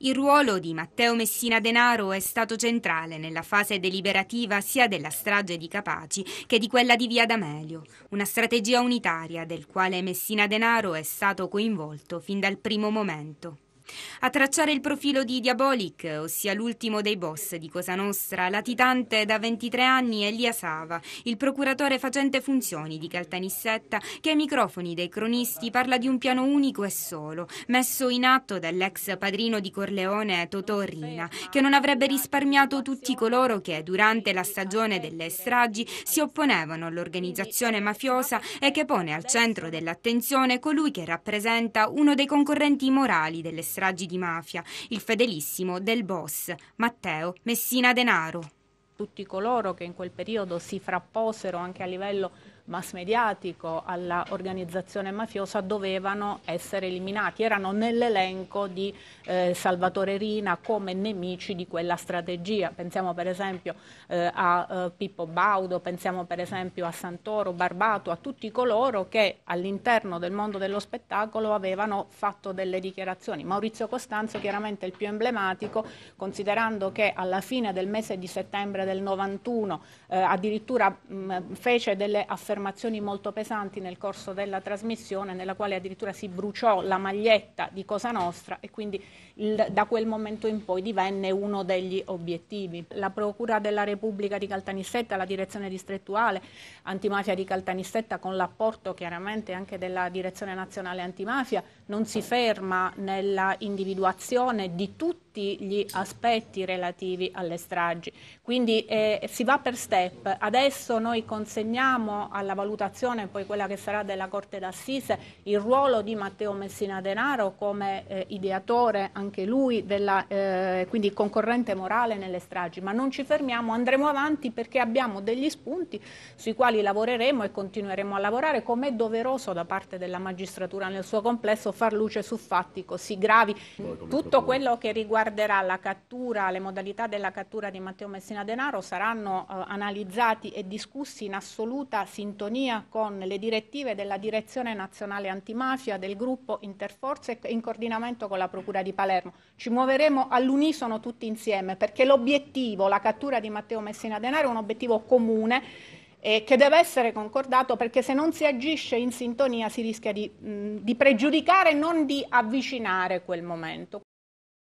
Il ruolo di Matteo Messina Denaro è stato centrale nella fase deliberativa sia della strage di Capaci che di quella di Via D'Amelio, una strategia unitaria del quale Messina Denaro è stato coinvolto fin dal primo momento. A tracciare il profilo di Diabolic, ossia l'ultimo dei boss di Cosa Nostra, latitante da 23 anni, Elia Sava, il procuratore facente funzioni di Caltanissetta, che ai microfoni dei cronisti parla di un piano unico e solo, messo in atto dall'ex padrino di Corleone Totò Rina, che non avrebbe risparmiato tutti coloro che durante la stagione delle stragi si opponevano all'organizzazione mafiosa e che pone al centro dell'attenzione colui che rappresenta uno dei concorrenti morali delle stragi stragi di mafia, il fedelissimo del boss Matteo Messina Denaro tutti coloro che in quel periodo si frapposero anche a livello mass mediatico all'organizzazione mafiosa dovevano essere eliminati, erano nell'elenco di eh, Salvatore Rina come nemici di quella strategia. Pensiamo per esempio eh, a eh, Pippo Baudo, pensiamo per esempio a Santoro, Barbato, a tutti coloro che all'interno del mondo dello spettacolo avevano fatto delle dichiarazioni. Maurizio Costanzo chiaramente il più emblematico, considerando che alla fine del mese di settembre del 91, eh, addirittura mh, mm, fece delle affermazioni molto pesanti nel corso della trasmissione, nella quale addirittura si bruciò la maglietta di Cosa Nostra e quindi il, da quel momento in poi divenne uno degli obiettivi. La Procura della Repubblica di Caltanissetta, la direzione distrettuale antimafia di Caltanissetta, con l'apporto chiaramente anche della direzione nazionale antimafia, non si ferma nella individuazione di tutti tutti gli aspetti relativi alle stragi. Quindi eh, si va per step. Adesso noi consegniamo alla valutazione, poi quella che sarà della Corte d'Assise, il ruolo di Matteo Messina Denaro come eh, ideatore, anche lui, della, eh, quindi concorrente morale nelle stragi. Ma non ci fermiamo, andremo avanti perché abbiamo degli spunti sui quali lavoreremo e continueremo a lavorare come è doveroso da parte della magistratura nel suo complesso far luce su fatti così gravi. Tutto quello che riguarda riguarderà la cattura, le modalità della cattura di Matteo Messina Denaro saranno eh, analizzati e discussi in assoluta sintonia con le direttive della Direzione Nazionale Antimafia, del gruppo Interforze e in coordinamento con la Procura di Palermo. Ci muoveremo all'unisono tutti insieme perché l'obiettivo, la cattura di Matteo Messina Denaro è un obiettivo comune eh, che deve essere concordato perché se non si agisce in sintonia si rischia di, mh, di pregiudicare e non di avvicinare quel momento.